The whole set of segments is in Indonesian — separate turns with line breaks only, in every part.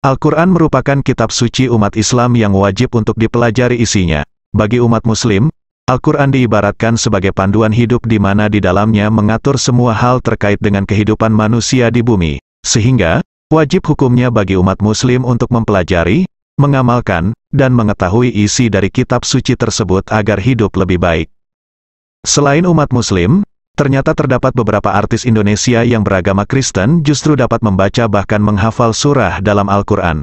Al-Quran merupakan kitab suci umat Islam yang wajib untuk dipelajari isinya. Bagi umat Muslim, Al-Quran diibaratkan sebagai panduan hidup di mana di dalamnya mengatur semua hal terkait dengan kehidupan manusia di bumi. Sehingga, wajib hukumnya bagi umat Muslim untuk mempelajari, mengamalkan, dan mengetahui isi dari kitab suci tersebut agar hidup lebih baik. Selain umat Muslim, ternyata terdapat beberapa artis Indonesia yang beragama Kristen justru dapat membaca bahkan menghafal surah dalam Al-Quran.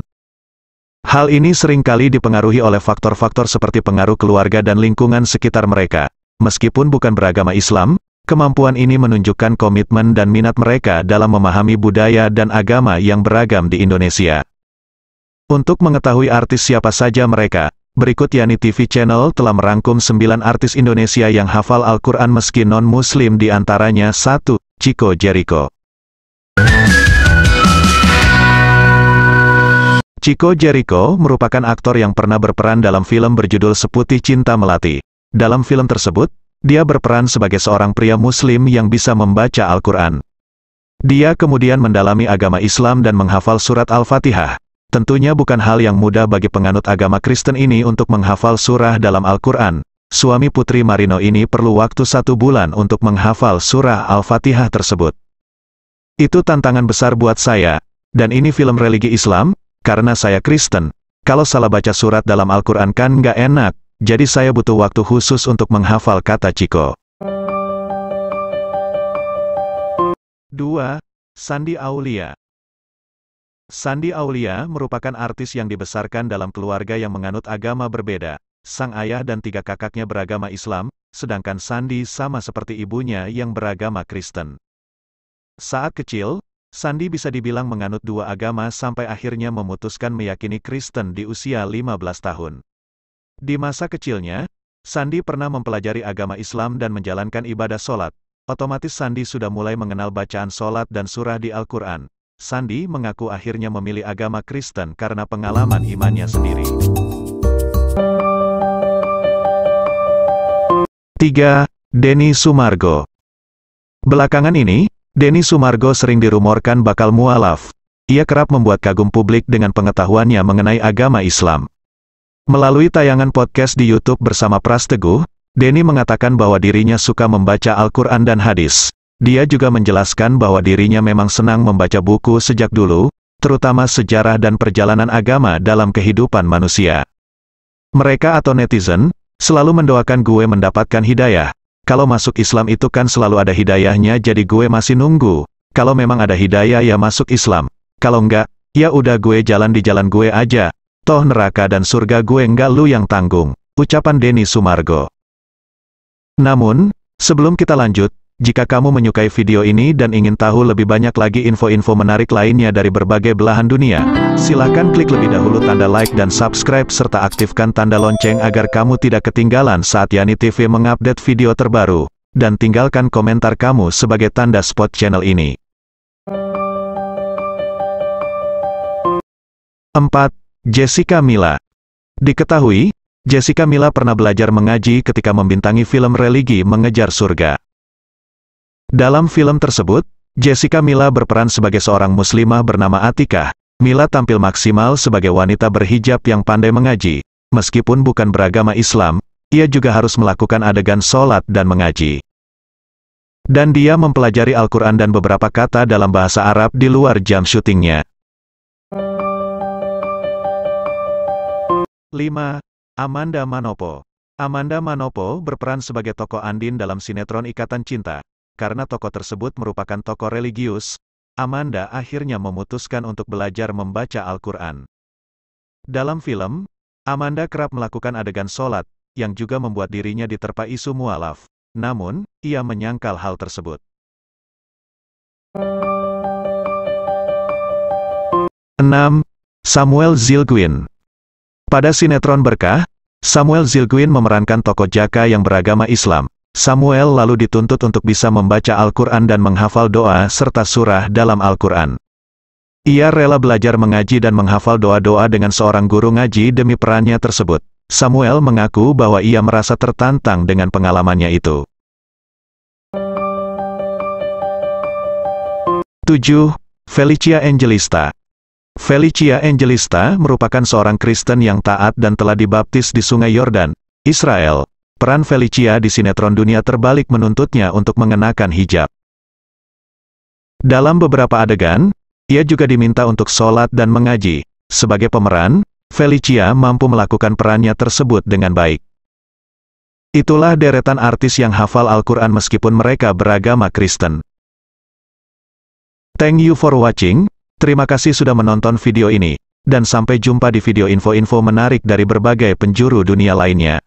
Hal ini seringkali dipengaruhi oleh faktor-faktor seperti pengaruh keluarga dan lingkungan sekitar mereka. Meskipun bukan beragama Islam, kemampuan ini menunjukkan komitmen dan minat mereka dalam memahami budaya dan agama yang beragam di Indonesia. Untuk mengetahui artis siapa saja mereka, Berikut Yani TV Channel telah merangkum 9 artis Indonesia yang hafal Al-Quran meski non-muslim di antaranya 1. Chico Jericho Chico Jericho merupakan aktor yang pernah berperan dalam film berjudul Seputih Cinta Melati. Dalam film tersebut, dia berperan sebagai seorang pria muslim yang bisa membaca Al-Quran. Dia kemudian mendalami agama Islam dan menghafal surat Al-Fatihah. Tentunya bukan hal yang mudah bagi penganut agama Kristen ini untuk menghafal surah dalam Al-Quran. Suami Putri Marino ini perlu waktu satu bulan untuk menghafal surah Al-Fatihah tersebut. Itu tantangan besar buat saya. Dan ini film religi Islam, karena saya Kristen. Kalau salah baca surat dalam Al-Quran kan nggak enak, jadi saya butuh waktu khusus untuk menghafal kata Ciko. 2. Sandi Aulia Sandi Aulia merupakan artis yang dibesarkan dalam keluarga yang menganut agama berbeda. Sang ayah dan tiga kakaknya beragama Islam, sedangkan Sandi sama seperti ibunya yang beragama Kristen. Saat kecil, Sandi bisa dibilang menganut dua agama sampai akhirnya memutuskan meyakini Kristen di usia 15 tahun. Di masa kecilnya, Sandi pernah mempelajari agama Islam dan menjalankan ibadah sholat. Otomatis Sandi sudah mulai mengenal bacaan sholat dan surah di Al-Quran. Sandi mengaku akhirnya memilih agama Kristen karena pengalaman imannya sendiri. 3. Denny Sumargo Belakangan ini, Denny Sumargo sering dirumorkan bakal mualaf. Ia kerap membuat kagum publik dengan pengetahuannya mengenai agama Islam. Melalui tayangan podcast di YouTube bersama Pras Teguh, Denny mengatakan bahwa dirinya suka membaca Al-Quran dan hadis. Dia juga menjelaskan bahwa dirinya memang senang membaca buku sejak dulu, terutama sejarah dan perjalanan agama dalam kehidupan manusia. Mereka atau netizen, selalu mendoakan gue mendapatkan hidayah. Kalau masuk Islam itu kan selalu ada hidayahnya jadi gue masih nunggu. Kalau memang ada hidayah ya masuk Islam. Kalau enggak, ya udah gue jalan di jalan gue aja. Toh neraka dan surga gue enggak lu yang tanggung. Ucapan Denny Sumargo. Namun, sebelum kita lanjut, jika kamu menyukai video ini dan ingin tahu lebih banyak lagi info-info menarik lainnya dari berbagai belahan dunia, silahkan klik lebih dahulu tanda like dan subscribe serta aktifkan tanda lonceng agar kamu tidak ketinggalan saat Yani TV mengupdate video terbaru. Dan tinggalkan komentar kamu sebagai tanda spot channel ini. 4. Jessica Mila Diketahui, Jessica Mila pernah belajar mengaji ketika membintangi film religi Mengejar Surga. Dalam film tersebut, Jessica Mila berperan sebagai seorang muslimah bernama Atika. Mila tampil maksimal sebagai wanita berhijab yang pandai mengaji. Meskipun bukan beragama Islam, ia juga harus melakukan adegan sholat dan mengaji. Dan dia mempelajari Al-Quran dan beberapa kata dalam bahasa Arab di luar jam syutingnya. 5. Amanda Manopo Amanda Manopo berperan sebagai tokoh Andin dalam sinetron Ikatan Cinta karena tokoh tersebut merupakan tokoh religius, Amanda akhirnya memutuskan untuk belajar membaca Al-Quran. Dalam film, Amanda kerap melakukan adegan sholat, yang juga membuat dirinya diterpa isu mualaf. Namun, ia menyangkal hal tersebut. Enam, Samuel Zilguin Pada sinetron Berkah, Samuel Zilguin memerankan tokoh Jaka yang beragama Islam. Samuel lalu dituntut untuk bisa membaca Al-Quran dan menghafal doa serta surah dalam Al-Quran. Ia rela belajar mengaji dan menghafal doa-doa dengan seorang guru ngaji demi perannya tersebut. Samuel mengaku bahwa ia merasa tertantang dengan pengalamannya itu. 7. Felicia Angelista Felicia Angelista merupakan seorang Kristen yang taat dan telah dibaptis di Sungai Yordan, Israel. Peran Felicia di sinetron dunia terbalik menuntutnya untuk mengenakan hijab. Dalam beberapa adegan, ia juga diminta untuk sholat dan mengaji. Sebagai pemeran, Felicia mampu melakukan perannya tersebut dengan baik. Itulah deretan artis yang hafal Al-Quran meskipun mereka beragama Kristen. Thank you for watching, terima kasih sudah menonton video ini, dan sampai jumpa di video info-info menarik dari berbagai penjuru dunia lainnya.